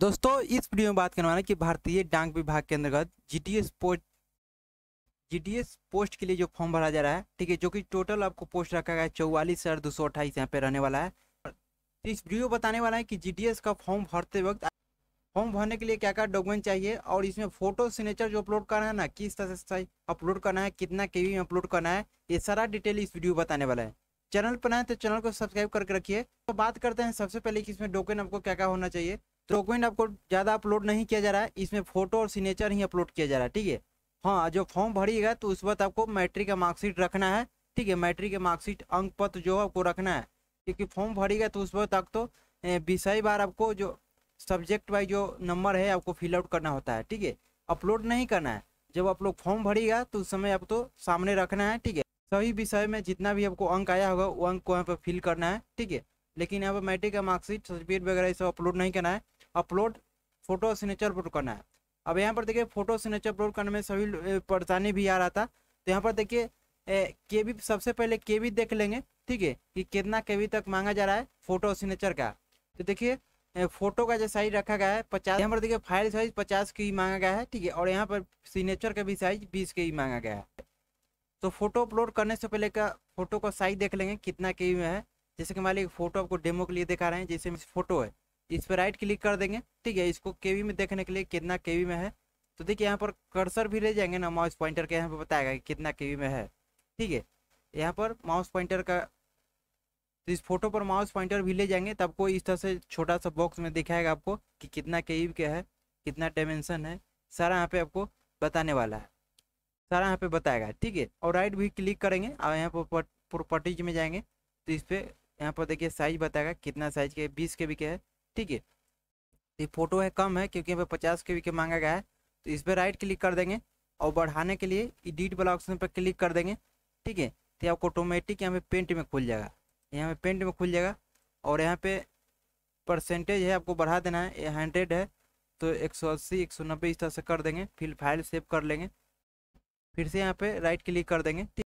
दोस्तों इस वीडियो में बात करने वाला है कि भारतीय डाक विभाग के अंतर्गत जीडीएस पोस्ट जीडीएस पोस्ट के लिए जो फॉर्म भरा जा रहा है ठीक है जो कि टोटल आपको पोस्ट रखा गया है चौवालीस हजार दो सौ अट्ठाईस यहाँ पे रहने वाला है इस वीडियो बताने वाला है कि जीडीएस का फॉर्म भरते वक्त फॉर्म भरने के लिए क्या क्या डॉक्यूमेंट चाहिए और इसमें फोटो सिग्नेचर जो अपलोड करना है ना किस तरह से अपलोड करना है कितना के में अपलोड करना है ये सारा डिटेल इस वीडियो बताने वाला है चैनल पर नए तो चैनल को सब्सक्राइब करके रखिए तो बात करते हैं सबसे पहले कि इसमें डॉक्यूमेंट आपको क्या क्या होना चाहिए डॉक्यूमेंट तो आपको ज़्यादा अपलोड नहीं किया जा रहा है इसमें फोटो और सिग्नेचर ही अपलोड किया जा रहा है ठीक है हाँ जो फॉर्म भरिएगा तो उस वक्त आपको मैट्रिक का मार्कशीट रखना है ठीक है मैट्रिक का मार्कशीट अंक पत्र जो है आपको रखना है क्योंकि फॉर्म भरिएगा तो उस वक्त तक तो विषय बार आपको जो सब्जेक्ट वाइज जो नंबर है आपको फिलआउट करना होता है ठीक है अपलोड नहीं करना है जब आप लोग फॉर्म भरिएगा तो उस समय आपको सामने रखना है ठीक है सभी विषय में जितना भी आपको अंक आया होगा वो अंक को यहाँ पर फिल करना है ठीक है लेकिन यहाँ पर मैट्रिक का मार्कशीट सर्टिफिकेट वगैरह ये सब अपलोड नहीं करना है अपलोड फोटो सिग्नेचर अपलोड करना है अब यहाँ पर देखिए फोटो सिग्नेचर अपलोड करने में सभी परेशानी भी आ रहा था तो यहाँ पर देखिए के भी सबसे पहले के भी देख लेंगे ठीक है कि कितना के भी तक मांगा जा रहा है फोटो सिग्नेचर का तो देखिए फोटो का जो साइज रखा गया है पचास यहाँ पर देखिए फाइल साइज पचास की मांगा गया है ठीक है और यहाँ पर सिग्नेचर का भी साइज बीस के ही मांगा गया है तो फोटो अपलोड करने से पहले का फोटो का साइज देख लेंगे कितना के में है जैसे कि मान लीजिए फोटो आपको डेमो के लिए दिखा रहे हैं जैसे फोटो है इस पर राइट क्लिक कर देंगे ठीक है इसको केवी में देखने के लिए कितना केवी में है तो देखिए यहाँ पर कर्सर भी ले जाएंगे ना माउस पॉइंटर के यहाँ पर बताएगा कि कितना केवी में है ठीक है यहाँ पर माउस पॉइंटर का तो इस फोटो पर माउस पॉइंटर भी ले जाएंगे तब को इस तरह से छोटा सा बॉक्स में दिखाएगा आपको कि कितना केवी का है कितना डायमेंशन है सारा यहाँ पे आपको बताने वाला है सारा यहाँ पे बताएगा ठीक है और राइट भी क्लिक करेंगे और यहाँ पर प्रॉपर्टीज में जाएंगे तो इस पर यहाँ पर देखिए साइज बताएगा कितना साइज के बीस के भी के है ठीक है तो ये फोटो है कम है क्योंकि यहाँ पे पचास के वी के मांगा गया है तो इस पर राइट क्लिक कर देंगे और बढ़ाने के लिए एडिट वाला ऑप्शन पर क्लिक कर देंगे ठीक है तो आपको ऑटोमेटिक यहाँ पे पेंट में खुल जाएगा यहाँ पे पेंट में खुल जाएगा और यहाँ पे परसेंटेज है आपको बढ़ा देना है ये हंड्रेड है तो एक सौ अस्सी एक सौ नब्बे इस तरह से कर देंगे फिर फाइल सेव कर लेंगे फिर से यहाँ पे राइट क्लिक कर देंगे ठीक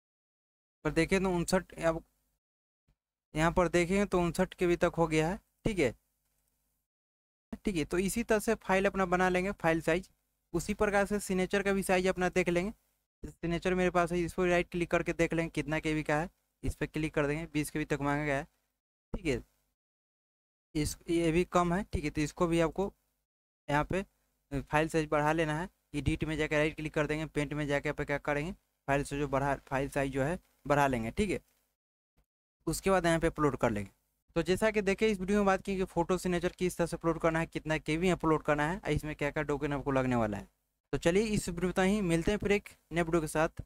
पर देखें तो उनसठ यहाँ पर देखेंगे तो उनसठ के भी तक हो गया है ठीक है ठीक है तो इसी तरह से फाइल अपना बना लेंगे फाइल साइज उसी प्रकार से सिग्नेचर का भी साइज अपना देख लेंगे सिग्नेचर मेरे पास है इस पर राइट क्लिक करके देख लेंगे कितना के का है इस पर क्लिक कर देंगे बीस के बी तक मांगा गया है ठीक है इस ये भी कम है ठीक है तो इसको भी आपको यहाँ पे फाइल साइज बढ़ा लेना है एडिट में जाकर राइट क्लिक कर देंगे पेंट में जाकर पे क्या करेंगे फाइल से जो बढ़ा फाइल साइज जो है बढ़ा लेंगे ठीक है उसके बाद यहाँ पे अपलोड कर लेंगे तो जैसा कि देखें इस वीडियो में बात की कि फोटो सिग्नेचर किस तरह से अपलोड करना है कितना के वी अपलोड करना है इसमें क्या क्या डॉक्यूमेंट आपको लगने वाला है तो चलिए इस वीडियो में ही मिलते हैं फिर एक नए वीडियो के साथ